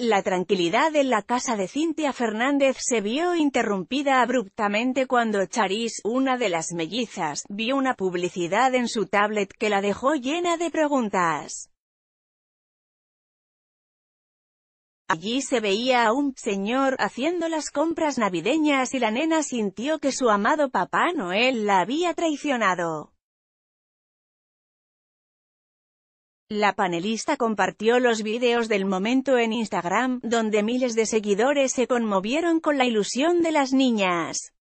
La tranquilidad en la casa de Cintia Fernández se vio interrumpida abruptamente cuando Charis, una de las mellizas, vio una publicidad en su tablet que la dejó llena de preguntas. Allí se veía a un señor haciendo las compras navideñas y la nena sintió que su amado Papá Noel la había traicionado. La panelista compartió los vídeos del momento en Instagram, donde miles de seguidores se conmovieron con la ilusión de las niñas.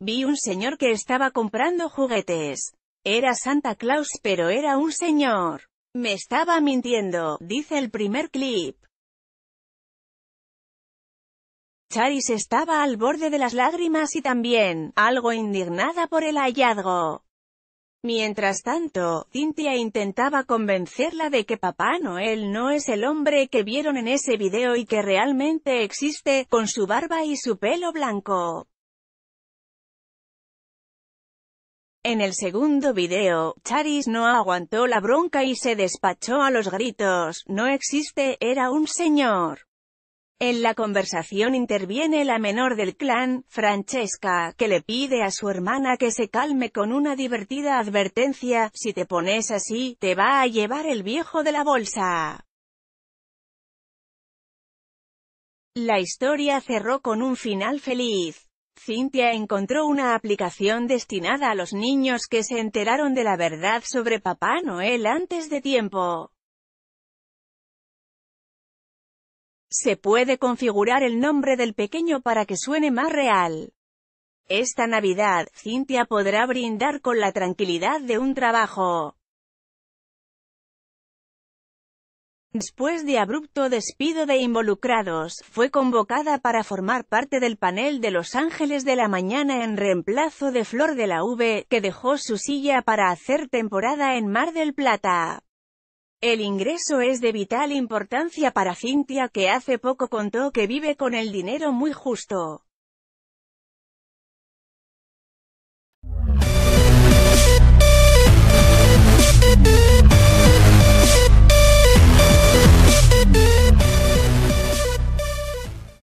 Vi un señor que estaba comprando juguetes. Era Santa Claus pero era un señor. Me estaba mintiendo, dice el primer clip. Charis estaba al borde de las lágrimas y también, algo indignada por el hallazgo. Mientras tanto, Cynthia intentaba convencerla de que Papá Noel no es el hombre que vieron en ese video y que realmente existe, con su barba y su pelo blanco. En el segundo video, Charis no aguantó la bronca y se despachó a los gritos, no existe, era un señor. En la conversación interviene la menor del clan, Francesca, que le pide a su hermana que se calme con una divertida advertencia, si te pones así, te va a llevar el viejo de la bolsa. La historia cerró con un final feliz. Cynthia encontró una aplicación destinada a los niños que se enteraron de la verdad sobre Papá Noel antes de tiempo. Se puede configurar el nombre del pequeño para que suene más real. Esta Navidad, Cintia podrá brindar con la tranquilidad de un trabajo. Después de abrupto despido de involucrados, fue convocada para formar parte del panel de Los Ángeles de la Mañana en reemplazo de Flor de la V, que dejó su silla para hacer temporada en Mar del Plata. El ingreso es de vital importancia para Cintia que hace poco contó que vive con el dinero muy justo.